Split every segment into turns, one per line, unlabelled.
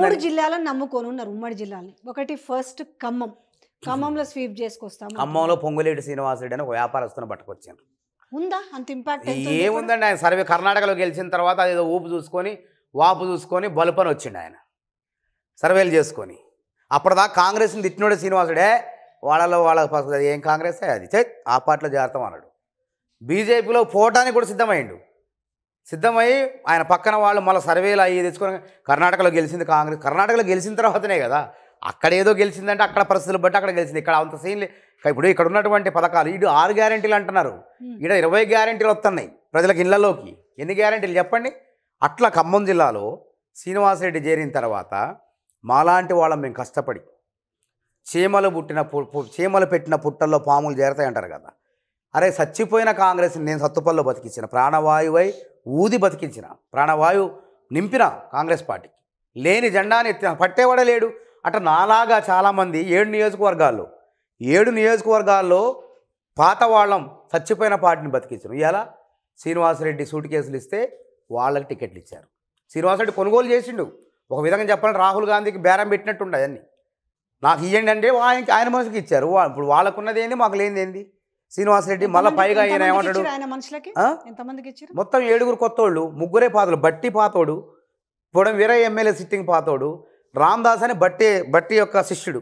మూడు
జిల్లాలను నమ్ముకొని ఉన్నారు ఉమ్మడి జిల్లాని ఒకటి ఫస్ట్ ఖమ్మం ఖమ్మంలో స్వీప్ చేసుకొస్తాం ఖమ్మంలో
పొంగులేటి శ్రీనివాసుడు అని ఒక వ్యాపారస్తున్న పట్టుకొచ్చారు
ఉందా అంత ఇంపాక్ట్ ఏముందండి
ఆయన సర్వే కర్ణాటకలో గెలిచిన తర్వాత అదేదో ఊపు చూసుకొని వాపు చూసుకొని బలుపని వచ్చిండు ఆయన సర్వేలు చేసుకొని అప్పటిదాకా కాంగ్రెస్ని తిట్టినోడే శ్రీనివాసుడే వాళ్ళలో వాళ్ళ ఏం కాంగ్రెస్ అది ఆ పార్టీలో జాగ్రత్త అన్నాడు బీజేపీలో పోవటానికి కూడా సిద్ధమైండు సిద్ధమై ఆయన పక్కన వాళ్ళు మళ్ళీ సర్వేలు అయ్యి తెచ్చుకొని కర్ణాటకలో గెలిచింది కాంగ్రెస్ కర్ణాటకలో గెలిచిన తర్వాతనే కదా అక్కడ ఏదో గెలిచిందంటే అక్కడ పరిస్థితులు బట్టి అక్కడ గెలిచింది ఇక్కడ అంత సీన్ ఇప్పుడు ఇక్కడ ఉన్నటువంటి పథకాలు ఇటు ఆరు గ్యారంటీలు అంటున్నారు ఇక్కడ ఇరవై గ్యారంటీలు వస్తున్నాయి ప్రజలకు ఇళ్లలోకి ఎన్ని గ్యారంటీలు చెప్పండి అట్లా ఖమ్మం జిల్లాలో శ్రీనివాసరెడ్డి చేరిన తర్వాత మాలాంటి వాళ్ళం మేము కష్టపడి చీమలు పుట్టిన చీమలు పెట్టిన పుట్టల్లో పాములు చేరతాయంటారు కదా అరే చచ్చిపోయిన కాంగ్రెస్ని నేను సత్తుపల్లో బతికించిన ప్రాణవాయువై ఊది బతికించిన ప్రాణవాయు నింపిన కాంగ్రెస్ పార్టీకి లేని జెండాని పట్టేవాడే లేడు అట నాలాగా చాలామంది ఏడు నియోజకవర్గాల్లో ఏడు నియోజకవర్గాల్లో పాత వాళ్ళం చచ్చిపోయిన పార్టీని బతికించారు ఇవాళ శ్రీనివాసరెడ్డి సూటు కేసులు ఇస్తే వాళ్ళకి టికెట్లు ఇచ్చారు శ్రీనివాసరెడ్డి కొనుగోలు చేసిండు ఒక విధంగా చెప్పాలంటే రాహుల్ గాంధీకి బేరం ఉండదు అన్నీ నాకు ఇవ్వండి అంటే ఆయన ఆయన మనసుకి ఇచ్చారు ఇప్పుడు వాళ్ళకున్నది ఏంది మాకు లేనిది ఏంది శ్రీనివాసరెడ్డి మళ్ళీ పైగా ఈయన ఏమంటాడు మొత్తం ఏడుగురు కొత్తోళ్ళు ముగ్గురే పాతలు బట్టి పాతోడు పొడం వీరే ఎమ్మెల్యే సిట్టింగ్ పాతోడు రామ్దాస్ అని బట్టి బట్టి యొక్క శిష్యుడు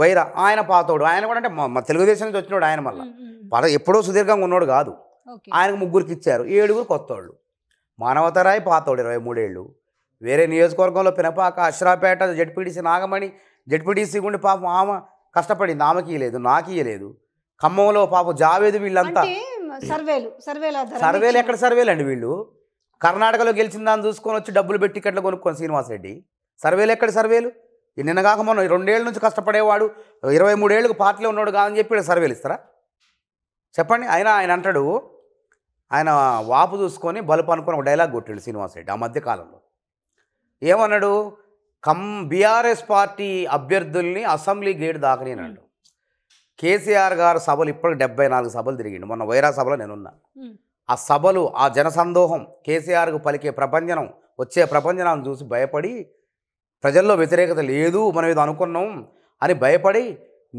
వైర ఆయన పాతోడు ఆయన కూడా అంటే మా తెలుగుదేశం నుంచి వచ్చినాడు ఆయన మళ్ళీ పద ఎప్పుడో సుదీర్ఘంగా ఉన్నోడు కాదు ఆయనకు ముగ్గురికి ఇచ్చారు ఏడుగురు కొత్తోళ్ళు మానవతరాయి పాతోడు ఇరవై మూడేళ్ళు వేరే నియోజకవర్గంలో పినపాక అశ్రాపేట జడ్పీడీసీ నాగమణి జడ్పీడీసీ గుండి పాపం ఆమె కష్టపడింది ఆమెకి లేదు నాకు ఇయ్యలేదు ఖమ్మంలో పాప జావేది వీళ్ళంతా
సర్వేలు సర్వేలు ఎక్కడ
సర్వేలు అండి వీళ్ళు కర్ణాటకలో గెలిచిన దాన్ని చూసుకొని వచ్చి డబ్బులు పెట్టి ఇక్కడ కొనుక్కొని శ్రీనివాసరెడ్డి సర్వేలు ఎక్కడ సర్వేలు నిన్నగాక మనం రెండేళ్ళ నుంచి కష్టపడేవాడు ఇరవై మూడేళ్ళకు పార్టీలో ఉన్నాడు కాదని చెప్పి సర్వేలు ఇస్తారా చెప్పండి ఆయన ఆయన అంటాడు ఆయన వాపు చూసుకొని బలుపు అనుకుని ఒక డైలాగ్ కొట్టాడు శ్రీనివాసరెడ్డి ఆ మధ్యకాలంలో ఏమన్నాడు కమ్ బీఆర్ఎస్ పార్టీ అభ్యర్థుల్ని అసెంబ్లీ గేట్ అన్నాడు కేసీఆర్ గారు సభలు ఇప్పటికి డెబ్బై నాలుగు సభలు తిరిగిండు మొన్న వైరా సభలో నేనున్నా ఆ సభలు ఆ జనసందోహం కేసీఆర్కు పలికే ప్రపంచనం వచ్చే ప్రపంచనాన్ని చూసి భయపడి ప్రజల్లో వ్యతిరేకత లేదు మనం ఇది అనుకున్నాం అని భయపడి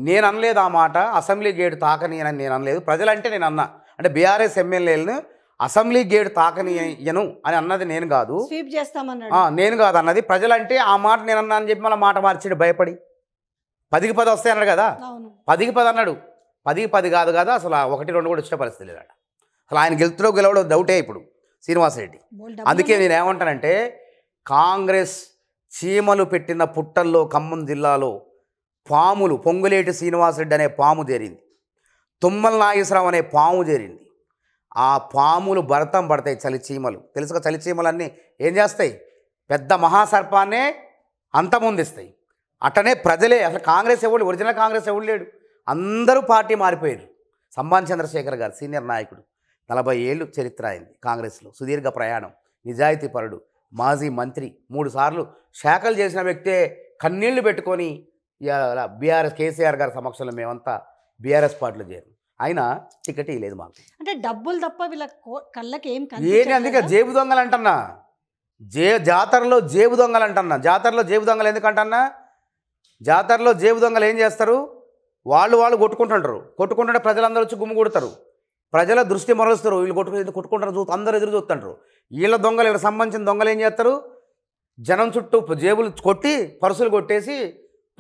నేను అనలేదు ఆ మాట అసెంబ్లీ గేట్ తాకనీయనని నేను అనలేదు ప్రజలంటే నేను అన్నా అంటే బీఆర్ఎస్ ఎమ్మెల్యేలను అసెంబ్లీ గేట్ తాకనీయను అని అన్నది నేను కాదు నేను కాదు అన్నది ప్రజలంటే ఆ మాట నేను అన్నా అని చెప్పి మళ్ళీ మాట మార్చిడు భయపడి పదికి పది వస్తాయి అన్నాడు కదా పదికి పది అన్నాడు పదికి పది కాదు కదా అసలు ఒకటి రెండు కూడా వచ్చిన పరిస్థితి లేదా అసలు ఆయన గెలుతులో గెలవడం డౌటే ఇప్పుడు శ్రీనివాసరెడ్డి అందుకే నేను ఏమంటానంటే కాంగ్రెస్ చీమలు పెట్టిన పుట్టల్లో ఖమ్మం జిల్లాలో పాములు పొంగులేటి శ్రీనివాసరెడ్డి అనే పాము చేరింది తుమ్మల నాగేశ్వరరావు అనే పాము చేరింది ఆ పాములు భరతం పడతాయి చలి చీమలు తెలుసుగా చలిచీమలన్నీ ఏం చేస్తాయి పెద్ద మహాసర్పాన్నే అంతమొందిస్తాయి అట్టనే ప్రజలే అసలు కాంగ్రెస్ ఎవరు ఒరిజినల్ కాంగ్రెస్ ఎవరు లేడు అందరూ పార్టీ మారిపోయారు సంబాన్ చంద్రశేఖర్ గారు సీనియర్ నాయకుడు నలభై ఏళ్ళు చరిత్ర అయింది కాంగ్రెస్లో సుదీర్ఘ ప్రయాణం నిజాయితీ పరుడు మాజీ మంత్రి మూడుసార్లు శాఖలు చేసిన వ్యక్తే కన్నీళ్లు పెట్టుకొని బీఆర్ఎస్ కేసీఆర్ గారి సమక్షంలో మేమంతా బీఆర్ఎస్ పార్టీలో చేరు ఆయన టికెట్ ఇవ్వలేదు మాకు
అంటే డబ్బులు తప్ప వీళ్ళకి కళ్ళకి ఏం ఏంటి అందుకే
జేబు దొంగలు అంటన్నా జే జాతరలో జేబు దొంగలు అంటన్నా జాతరలో జేబు దొంగలు ఎందుకంటన్నా జాతరలో జేబు దొంగలు ఏం చేస్తారు వాళ్ళు వాళ్ళు కొట్టుకుంటుంటారు కొట్టుకుంటుంటే ప్రజలందరూ వచ్చి గుమ్ము కొడతారు ప్రజల దృష్టి మరలుస్తారు వీళ్ళు కొట్టుకు కొట్టుకుంటారు చూ అందరూ ఎదురు చూస్తుంటారు వీళ్ళ దొంగలు వీళ్ళకి సంబంధించిన దొంగలు ఏం చేస్తారు జనం చుట్టూ జేబులు కొట్టి పరుసులు కొట్టేసి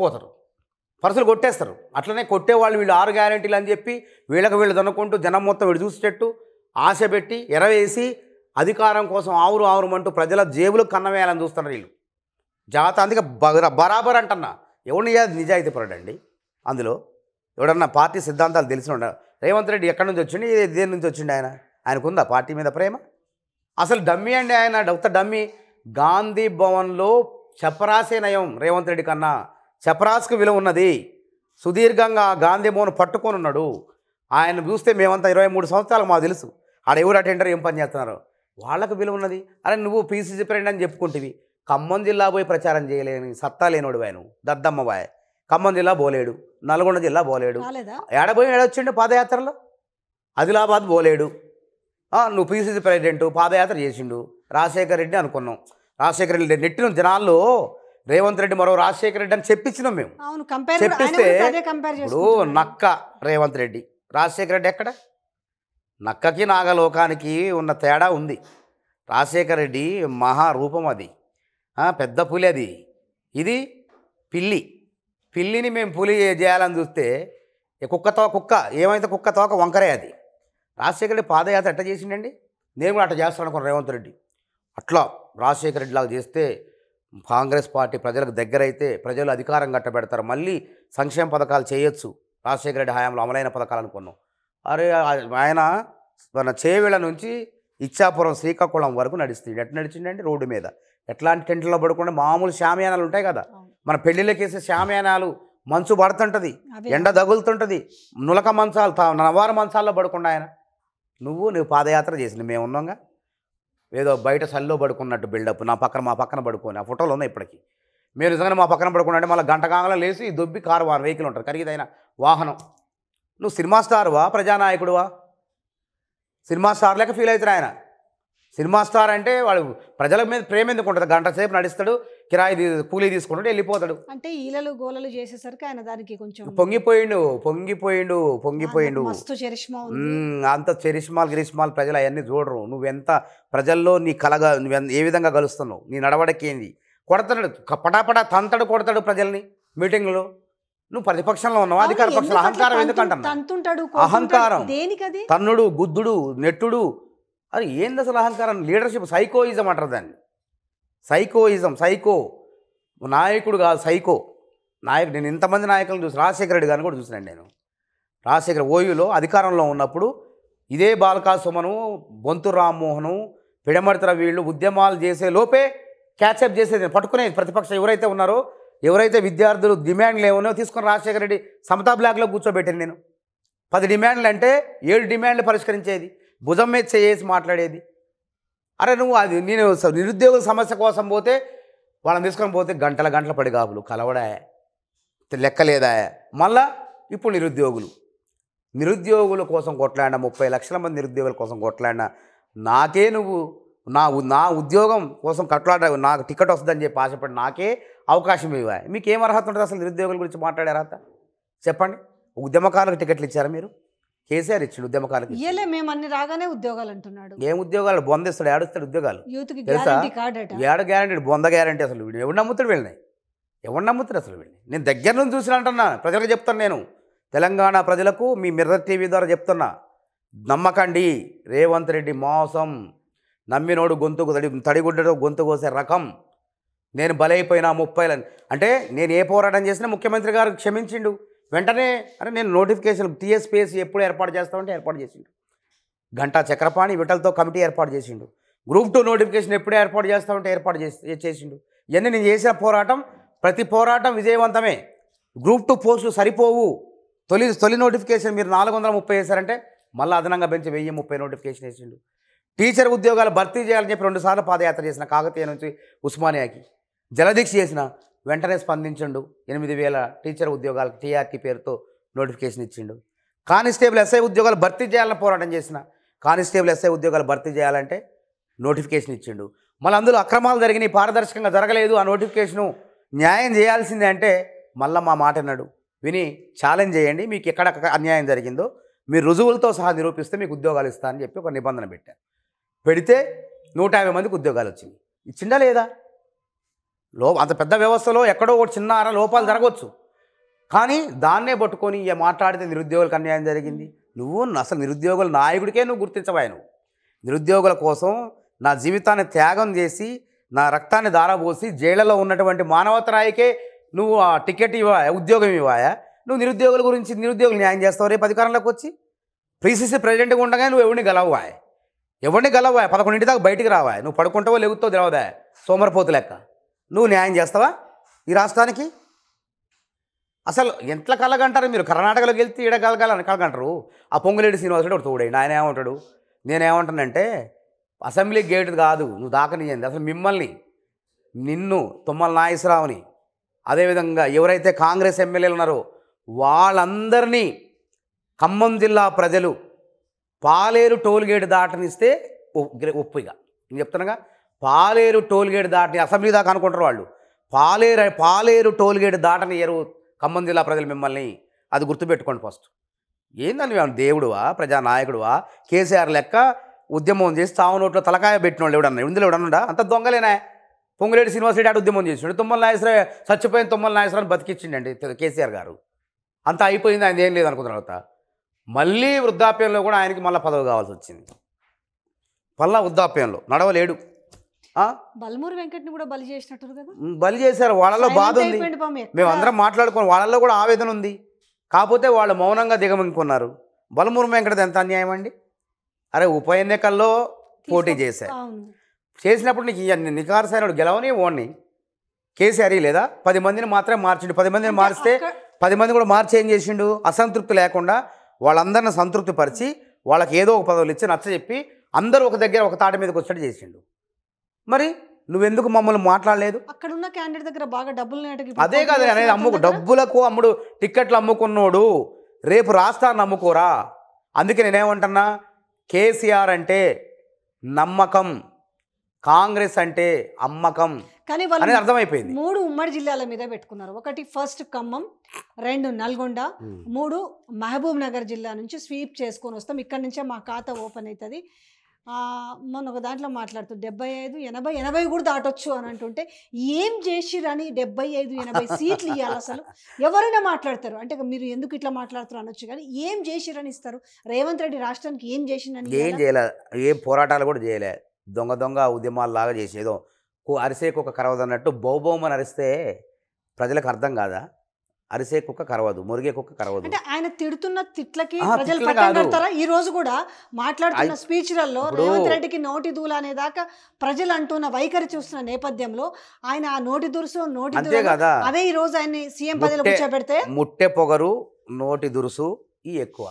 పోతారు పరుసులు కొట్టేస్తారు అట్లనే కొట్టేవాళ్ళు వీళ్ళు ఆరు గ్యారెంటీలు అని చెప్పి వీళ్ళకి వీళ్ళు దొనుకుంటూ జనం మొత్తం వీడు చూసేటట్టు ఆశ పెట్టి ఎరవేసి అధికారం కోసం ఆవురు అంటూ ప్రజల జేబులు కన్నవేయాలని చూస్తున్నారు వీళ్ళు జాత అందుకే బరాబర్ అంటన్నా నిజాయితీ నిజాయితీపరుడండి అందులో ఎవడన్నా పార్టీ సిద్ధాంతాలు తెలిసిన రేవంత్ రెడ్డి ఎక్కడి నుంచి వచ్చిండి దేని నుంచి వచ్చిండి ఆయన ఆయనకుందా పార్టీ మీద ప్రేమ అసలు డమ్మీ అండి ఆయన డౌత డమ్మీ గాంధీ భవన్లో చపరాసే నయం రేవంత్ రెడ్డి కన్నా చపరాస్కి విలువ ఉన్నది సుదీర్ఘంగా గాంధీ భవన్ పట్టుకొని ఉన్నాడు ఆయన చూస్తే మేమంతా ఇరవై మూడు సంవత్సరాలకు మాకు తెలుసు ఆడ ఎవరు అటెండర్ ఏం పని చేస్తున్నారు వాళ్ళకు విలువ ఉన్నది అరే నువ్వు పీసీసీ ప్రెండ్ అని చెప్పుకుంటేవి ఖమ్మం జిల్లా పోయి ప్రచారం చేయలేని సత్తా లేనివాడు ఆయన దద్దమ్మబాయ్ ఖమ్మం జిల్లా పోలేడు నల్గొండ జిల్లా పోలేడు ఏడబోయి ఏడొచ్చిండు పాదయాత్రలో ఆదిలాబాద్ పోలేడు నువ్వు పీసీసీ ప్రెసిడెంట్ పాదయాత్ర చేసిండు రాజశేఖర రెడ్డి అనుకున్నాం రాజశేఖర రెడ్డి నెట్టిన జనాల్లో రేవంత్ రెడ్డి మరో రాజశేఖర రెడ్డి అని చెప్పించినాం మేము
చెప్పిస్తే ఇప్పుడు
నక్క రేవంత్ రెడ్డి రాజశేఖర రెడ్డి ఎక్కడ నక్కకి నాగలోకానికి ఉన్న తేడా ఉంది రాజశేఖర రెడ్డి మహారూపం అది పెద్ద పులి అది ఇది పిల్లి పిల్లిని మేము పులి చేయాలని చూస్తే కుక్క తో కుక్క ఏమైతే కుక్క తోక వంకరే అది రాజశేఖర రెడ్డి పాదయాత్ర అట్ట చేసిండండి నేను కూడా అట్ట చేస్తాను అనుకున్నాను రేవంత్ రెడ్డి అట్లా రాజశేఖర రెడ్డి లాగా చేస్తే కాంగ్రెస్ పార్టీ ప్రజలకు దగ్గరైతే ప్రజలు అధికారం కట్టబెడతారు మళ్ళీ సంక్షేమ పథకాలు చేయొచ్చు రాజశేఖర రెడ్డి హయాంలో అమలైన పథకాలు అనుకున్నాం అరే ఆయన మన చేవేళ్ళ నుంచి ఇచ్చాపురం శ్రీకాకుళం వరకు నడుస్తుంది ఎట్లా నడిచిండండి రోడ్డు మీద ఎట్లాంటి టెంట్లో పడుకుంటే మామూలు శామయానాలు ఉంటాయి కదా మన పెళ్ళిళ్ళకి వేసే శామయానాలు మంచు పడుతుంటుంది ఎండ తగులుతుంటుంది నులక మంచాలు నవ్వారు మంచాల్లో పడకుండా ఆయన నువ్వు నువ్వు పాదయాత్ర చేసిన మేము ఉన్నాగా ఏదో బయట సల్లో పడుకున్నట్టు బిల్డప్ నా పక్కన మా పక్కన పడుకోని ఆ ఫోటోలు ఉన్నాయి ఇప్పటికీ మీరు నిజంగా మా పక్కన పడుకున్నాడు మళ్ళీ గంట కాంగలో లేచి దొబ్బి కారు వాహనం వెహికల్ ఉంటుంది ఖరీదైన వాహనం నువ్వు సినిమా స్టార్వా ప్రజానాయకుడువా సినిమా స్టార్ లేక ఫీల్ అవుతున్నాయన ఆయన సినిమా స్టార్ అంటే వాడు ప్రజల మీద ప్రేమ ఎందుకు ఉంటుంది గంట సేపు నడుస్తాడు కిరాయి కూలీ తీసుకుంటాడు వెళ్ళిపోతాడు
అంటే ఈలలు గోలలు చేసేసరికి ఆయన దానికి కొంచెం
పొంగిపోయిండు పొంగిపోయిండు పొంగిపోయిండు అంత చరిష్మాలు గిరిష్మాలు ప్రజలు అవన్నీ చూడరు నువ్వెంత ప్రజల్లో నీ కలగా నువ్వు ఏ విధంగా కలుస్తున్నావు నీ నడవడకి ఏంది కొడతాడు పటాపటా తంతడు కొడతాడు ప్రజల్ని మీటింగ్లో నువ్వు ప్రతిపక్షంలో ఉన్నావు అధికార పక్షంలో అహంకారం ఎందుకంటున్నావు అహంకారం తన్నుడు గుద్దుడు నెట్టుడు అది ఏంది అసలు అహంకారం లీడర్షిప్ సైకోయిజం అంటారు దాన్ని సైకోయిజం సైకో నాయకుడు కాదు సైకో నాయకుడు నేను ఇంతమంది నాయకులను చూసి రాజశేఖర రెడ్డి గారిని కూడా చూసినాను నేను రాజశేఖర ఓయూలో అధికారంలో ఉన్నప్పుడు ఇదే బాలకా సుమను బొంతు రామ్మోహను పిడమడతర వీళ్ళు ఉద్యమాలు చేసే లోపే క్యాచప్ చేసేది పట్టుకునేది ప్రతిపక్షం ఎవరైతే ఉన్నారో ఎవరైతే విద్యార్థులు డిమాండ్లు ఏమన్నా తీసుకుని రాజశేఖర రెడ్డి సమతా బ్లాక్లో కూర్చోబెట్టాను నేను పది డిమాండ్లు అంటే ఏడు డిమాండ్లు పరిష్కరించేది భుజం మీద చేసి మాట్లాడేది అరే నువ్వు అది నేను నిరుద్యోగ సమస్య కోసం పోతే వాళ్ళని తీసుకొని పోతే గంటల గంటల పడి కాపులు లెక్క లెక్కలేదా మళ్ళా ఇప్పుడు నిరుద్యోగులు నిరుద్యోగుల కోసం కొట్లాడినా ముప్పై లక్షల మంది నిరుద్యోగుల కోసం కొట్లాడినా నాకే నువ్వు నా నా ఉద్యోగం కోసం కట్లాడ నాకు టికెట్ వస్తుందని చెప్పి ఆశపడి నాకే అవకాశం ఇవ్వ మీకు ఏం అర్హత ఉంటుంది అసలు నిరుద్యోగుల గురించి మాట్లాడే అర్హత చెప్పండి ఉద్యమకారులకు టికెట్లు ఇచ్చారా మీరు కేసీఆర్ ఇచ్చాడు ఉద్యమకాలకి
ఇయ్యలే మేము అన్ని రాగానే ఉద్యోగాలు అంటున్నాడు
ఏం ఉద్యోగాలు ఇస్తాడు ఏడుస్తాడు ఉద్యోగాలు
యూత్కి గ్యారంటీ
ఏడ గ్యారంటీ బొంద గ్యారంటీ అసలు వీడు ఎవడు నమ్ముతాడు వీళ్ళని ఎవడు నమ్ముతాడు అసలు వీళ్ళని నేను దగ్గర నుంచి చూసిన అంటున్నా ప్రజలకు చెప్తాను నేను తెలంగాణ ప్రజలకు మీ మిర్రర్ టీవీ ద్వారా చెప్తున్నా నమ్మకండి రేవంత్ రెడ్డి మోసం నమ్మినోడు గొంతుకు తడి తడిగుడ్డతో గొంతు కోసే రకం నేను బలైపోయినా ముప్పై అంటే నేను ఏ పోరాటం చేసినా ముఖ్యమంత్రి గారు క్షమించిండు వెంటనే అరే నేను నోటిఫికేషన్ టీఎస్పీఎస్సీ ఎప్పుడు ఏర్పాటు చేస్తామంటే ఏర్పాటు చేసిండు గంటా చక్రపాణి విటలతో కమిటీ ఏర్పాటు చేసిండు గ్రూప్ టూ నోటిఫికేషన్ ఎప్పుడు ఏర్పాటు చేస్తామంటే ఏర్పాటు చేసి చేసిండు ఇవన్నీ నేను చేసిన పోరాటం ప్రతి పోరాటం విజయవంతమే గ్రూప్ టూ పోస్టులు సరిపోవు తొలి తొలి నోటిఫికేషన్ మీరు నాలుగు వందల ముప్పై వేశారంటే మళ్ళీ అదనంగా పెంచి వెయ్యి ముప్పై నోటిఫికేషన్ వేసిండు టీచర్ ఉద్యోగాలు భర్తీ చేయాలని చెప్పి రెండుసార్లు పాదయాత్ర చేసిన కాకతీయ నుంచి ఉస్మానియాకి జలదీక్ష చేసిన వెంటనే స్పందించిండు ఎనిమిది వేల టీచర్ ఉద్యోగాలకు టీఆర్టీ పేరుతో నోటిఫికేషన్ ఇచ్చిండు కానిస్టేబుల్ ఎస్ఐ ఉద్యోగాలు భర్తీ చేయాలని పోరాటం చేసిన కానిస్టేబుల్ ఎస్ఐ ఉద్యోగాలు భర్తీ చేయాలంటే నోటిఫికేషన్ ఇచ్చిండు మళ్ళీ అందులో అక్రమాలు జరిగినాయి పారదర్శకంగా జరగలేదు ఆ నోటిఫికేషను న్యాయం చేయాల్సిందే అంటే మళ్ళీ మా మాట అన్నాడు విని ఛాలెంజ్ చేయండి మీకు ఎక్కడ అన్యాయం జరిగిందో మీరు రుజువులతో సహా నిరూపిస్తే మీకు ఉద్యోగాలు ఇస్తా అని చెప్పి ఒక నిబంధన పెట్టారు పెడితే నూట యాభై మందికి ఉద్యోగాలు వచ్చింది ఇచ్చిందా లేదా లో అంత పెద్ద వ్యవస్థలో ఎక్కడో ఒక చిన్న లోపాలు జరగవచ్చు కానీ దాన్నే పట్టుకొని ఇక మాట్లాడితే నిరుద్యోగులకు అన్యాయం జరిగింది నువ్వు అసలు నిరుద్యోగుల నాయకుడికే నువ్వు గుర్తించబాయి నువ్వు నిరుద్యోగుల కోసం నా జీవితాన్ని త్యాగం చేసి నా రక్తాన్ని దారబోసి జైళ్లలో ఉన్నటువంటి మానవతరాయికే నువ్వు ఆ టికెట్ ఇవ్వా ఉద్యోగం ఇవ్వాయా నువ్వు నిరుద్యోగుల గురించి నిరుద్యోగులు న్యాయం చేస్తావు రేపు అధికారంలోకి వచ్చి ప్రీసీసీ ప్రెసిడెంట్గా ఉండగా నువ్వు ఎవరిని గెలవా ఎవరిని గెలవా పదకొండింటి దాకా బయటికి రావాయి నువ్వు పడుకుంటావో లేకుతో తెలవదా సోమరపోతు లెక్క నువ్వు న్యాయం చేస్తావా ఈ రాష్ట్రానికి అసలు ఎంత కలగంటారు మీరు కర్ణాటకలోకి వెళ్తే ఈడ కలగాలని కలగంటారు ఆ పొంగులేడు రెడ్డి ఒకటి తోడేయండి ఆయన ఏమంటాడు నేనేమంటానంటే అసెంబ్లీ గేట్ కాదు నువ్వు దాకనియండి అసలు మిమ్మల్ని నిన్ను తుమ్మల నాగేశ్వరరావుని అదేవిధంగా ఎవరైతే కాంగ్రెస్ ఎమ్మెల్యేలు ఉన్నారో వాళ్ళందరినీ ఖమ్మం జిల్లా ప్రజలు పాలేరు టోల్ గేట్ దాటనిస్తే ఒప్పు ఇక నేను చెప్తున్నాగా పాలేరు టోల్గేట్ దాటిని అసెంబ్లీ దాకా అనుకుంటారు వాళ్ళు పాలేరు పాలేరు టోల్గేట్ దాటని ఎరు ఖమ్మం జిల్లా ప్రజలు మిమ్మల్ని అది గుర్తుపెట్టుకోండి ఫస్ట్ ఏందని మేము దేవుడువా ప్రజానాయకుడువా కేసీఆర్ లెక్క ఉద్యమం చేసి చావు నోట్లో తలకాయ పెట్టిన వాళ్ళు ఎవడన్నా ఇందులో ఎవడన్నా అంత దొంగలేనా పొంగులేడు శ్రీనివాస రెడ్డి ఉద్యమం చేసిండు తుమ్మల నాగేశ్వర చచ్చిపోయిన తుమ్మల నాగేశ్వరాన్ని బతికించిండండి కేసీఆర్ గారు అంత అయిపోయింది ఆయన ఏం లేదనుకున్న తర్వాత మళ్ళీ వృద్ధాప్యంలో కూడా ఆయనకి మళ్ళీ పదవి కావాల్సి వచ్చింది మళ్ళా వృద్ధాప్యంలో నడవలేడు
బలమూరి కూడా బలి చేసినట్టు
బలి చేశారు వాళ్ళలో బాధ ఉంది మేము అందరం మాట్లాడుకున్నాం వాళ్ళలో కూడా ఆవేదన ఉంది కాకపోతే వాళ్ళు మౌనంగా దిగమింగుకున్నారు బలమూరి వెంకటది ఎంత అన్యాయం అండి అరే ఉప ఎన్నికల్లో పోటీ చేశారు చేసినప్పుడు నీకు ఇవన్నీ నికారసైన గెలవని ఓడిని కేసీఆర్ లేదా పది మందిని మాత్రమే మార్చిండు పది మందిని మారిస్తే పది మంది కూడా మార్చి ఏం చేసిండు అసంతృప్తి లేకుండా వాళ్ళందరిని పరిచి వాళ్ళకి ఏదో ఒక పదవులు ఇచ్చి నచ్చ చెప్పి అందరూ ఒక దగ్గర ఒక తాట మీదకి వచ్చినట్టు చేసిండు మరి నువ్వెందుకు మమ్మల్ని మాట్లాడలేదు
అక్కడ ఉన్న క్యాండిడేట్ దగ్గర బాగా డబ్బులు అదే కాదు అనేది అమ్ముకు
డబ్బులకు అమ్ముడు టిక్కెట్లు అమ్ముకున్నోడు రేపు రాస్తాను నమ్ముకోరా అందుకే నేనేమంటున్నా కేసీఆర్ అంటే నమ్మకం కాంగ్రెస్ అంటే అమ్మకం
కానీ వాళ్ళు అర్థమైపోయింది మూడు ఉమ్మడి జిల్లాల మీద పెట్టుకున్నారు ఒకటి ఫస్ట్ ఖమ్మం రెండు నల్గొండ మూడు మహబూబ్ నగర్ జిల్లా నుంచి స్వీప్ చేసుకొని వస్తాం ఇక్కడ నుంచే మా ఖాతా ఓపెన్ అవుతుంది మొన్న ఒక దాంట్లో మాట్లాడుతుంది డెబ్బై ఐదు ఎనభై ఎనభై కూడా దాటొచ్చు అని అంటుంటే ఏం చేసిరని డెబ్బై ఐదు ఎనభై సీట్లు ఇవ్వాలి అసలు ఎవరైనా మాట్లాడతారు అంటే మీరు ఎందుకు ఇట్లా మాట్లాడుతారు అనొచ్చు కానీ ఏం చేసిరని ఇస్తారు రేవంత్ రెడ్డి రాష్ట్రానికి ఏం చేసిందని ఏం
చేయలేదు ఏం పోరాటాలు కూడా చేయలే దొంగ దొంగ ఉద్యమాలు లాగా చేసేదో అరిసేకు ఒక కరవదన్నట్టు బౌబౌమని అరిస్తే ప్రజలకు అర్థం కాదా అరిసే కుక్క కరవదు మురిగే కుక్క కరవదు అంటే
ఆయన తిడుతున్న తిట్లకి ప్రజలు పట్టగడతారా ఈ రోజు కూడా మాట్లాడుతున్న స్పీచ్లలో రేవంత్ రెడ్డికి నోటి దూల అనేదాకా ప్రజలు అంటున్న వైఖరి చూస్తున్న నేపథ్యంలో ఆయన ఆ నోటి దురుసు నోటి కదా అదే ఈ రోజు ఆయన సీఎం పదవిలో కూర్చోబెడితే
ముట్టె పొగరు నోటి దురుసు ఈ ఎక్కువ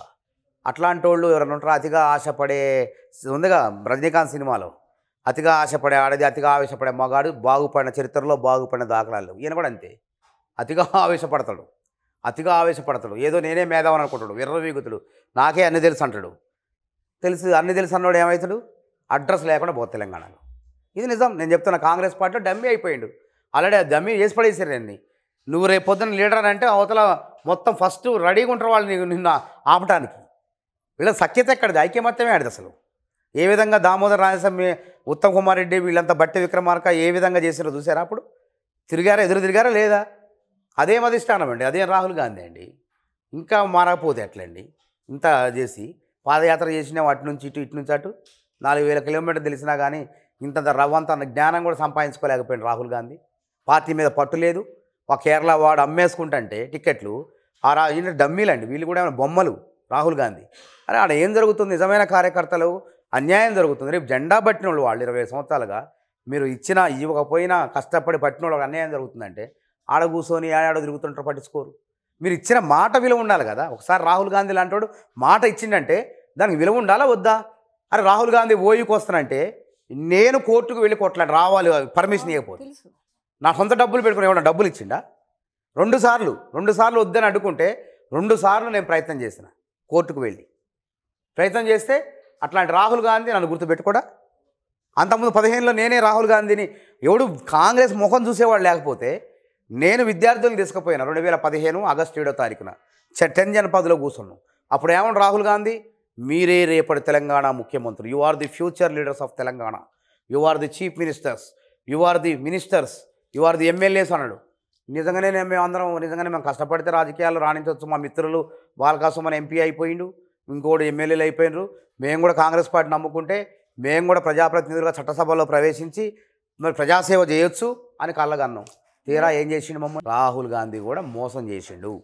అట్లాంటి వాళ్ళు ఎవరైనా ఉంటారు అతిగా ఆశపడే ఉందిగా రజనీకాంత్ సినిమాలో అతిగా ఆశపడే ఆడది అతిగా ఆవేశపడే మగాడు బాగుపడిన చరిత్రలో బాగుపడిన దాఖలాలు ఈయన కూడా అంతే అతిగా ఆవేశపడతాడు అతిగా ఆవేశపడతాడు ఏదో నేనే మేధావని అనుకుంటాడు విర్రవీగుతుడు నాకే అన్ని తెలుసు అంటాడు తెలుసు అన్ని తెలుసు అన్నాడు ఏమవుతాడు అడ్రస్ లేకుండా పోతే తెలంగాణలో ఇది నిజం నేను చెప్తున్నా కాంగ్రెస్ పార్టీ డమ్మీ అయిపోయాడు ఆల్రెడీ డమ్మీ చేసి పడేసారు అన్ని నువ్వు రేపు పొద్దున్న లీడర్ అంటే అవతల మొత్తం ఫస్ట్ రెడీగా ఉంటారు వాళ్ళు నిన్న ఆపడానికి వీళ్ళ సఖ్యత ఎక్కడిది ఐక్యమత్యమే ఆడదు అసలు ఏ విధంగా దామోదర్ రాజస్వామి ఉత్తమ్ కుమార్ రెడ్డి వీళ్ళంతా బట్టి విక్రమార్క ఏ విధంగా చేసినారో చూసారా అప్పుడు తిరిగారా ఎదురు తిరిగారా లేదా అదేం అధిష్టానం అండి అదేం రాహుల్ గాంధీ అండి ఇంకా మారకపోతే ఎట్లండి ఇంత చేసి పాదయాత్ర చేసినా అటు నుంచి ఇటు ఇటు నుంచి అటు నాలుగు వేల కిలోమీటర్లు తెలిసినా కానీ ఇంతంత రవ్వంత జ్ఞానం కూడా సంపాదించుకోలేకపోయింది రాహుల్ గాంధీ పార్టీ మీద పట్టు లేదు ఒక కేరళ వాడు అమ్మేసుకుంటుంటే టికెట్లు ఆ రా ఈయన డమ్మీలండి వీళ్ళు కూడా ఏమైనా బొమ్మలు రాహుల్ గాంధీ అరే ఆడ ఏం జరుగుతుంది నిజమైన కార్యకర్తలు అన్యాయం జరుగుతుంది రేపు జెండా పట్టిన వాళ్ళు వాళ్ళు ఇరవై సంవత్సరాలుగా మీరు ఇచ్చినా ఇవ్వకపోయినా కష్టపడి పట్టిన వాళ్ళకి అన్యాయం జరుగుతుందంటే ఆడ కూర్చొని ఆడ తిరుగుతుంటారు పట్టించుకోరు మీరు ఇచ్చిన మాట విలువ ఉండాలి కదా ఒకసారి రాహుల్ గాంధీ లాంటి మాట ఇచ్చిండంటే దానికి విలువ ఉండాలా వద్దా అరే రాహుల్ గాంధీ ఓయికి వస్తానంటే నేను కోర్టుకు వెళ్ళి కొట్లాడు రావాలి పర్మిషన్ ఇవ్వకపోతే నా సొంత డబ్బులు పెట్టుకుని ఏమన్నా డబ్బులు ఇచ్చిండా రెండు సార్లు రెండు సార్లు వద్దని అడ్డుకుంటే రెండు సార్లు నేను ప్రయత్నం చేసిన కోర్టుకు వెళ్ళి ప్రయత్నం చేస్తే అట్లాంటి రాహుల్ గాంధీ నన్ను గుర్తుపెట్టుకోడా అంతకుముందు పదిహేనులో నేనే రాహుల్ గాంధీని ఎవడు కాంగ్రెస్ ముఖం చూసేవాడు లేకపోతే నేను విద్యార్థులను తీసుకుపోయాను రెండు వేల పదిహేను ఆగస్టు ఏడో తారీఖున టెన్ జనపదలో కూర్చున్నాను అప్పుడు ఏమన్నా రాహుల్ గాంధీ మీరే రేపటి తెలంగాణ ముఖ్యమంత్రి you are the future leaders of Telangana you are the chief ministers you are the ministers you are the MLAs అన్నాడు నిజంగానే మేము అందరం నిజంగానే మేము కష్టపడితే రాజకీయాలు రాణించవచ్చు మా మిత్రులు వాళ్ళ కోసం మన ఎంపీ అయిపోయిండు ఇంకోటి ఎమ్మెల్యేలు అయిపోయినరు మేము కూడా కాంగ్రెస్ పార్టీ నమ్ముకుంటే మేము కూడా ప్రజాప్రతినిధులుగా చట్టసభలో ప్రవేశించి మరి ప్రజాసేవ చేయొచ్చు అని కళ్ళగన్నాం తీరా ఏం చేసిండు మమ్మల్ని రాహుల్ గాంధీ కూడా మోసం చేసిండు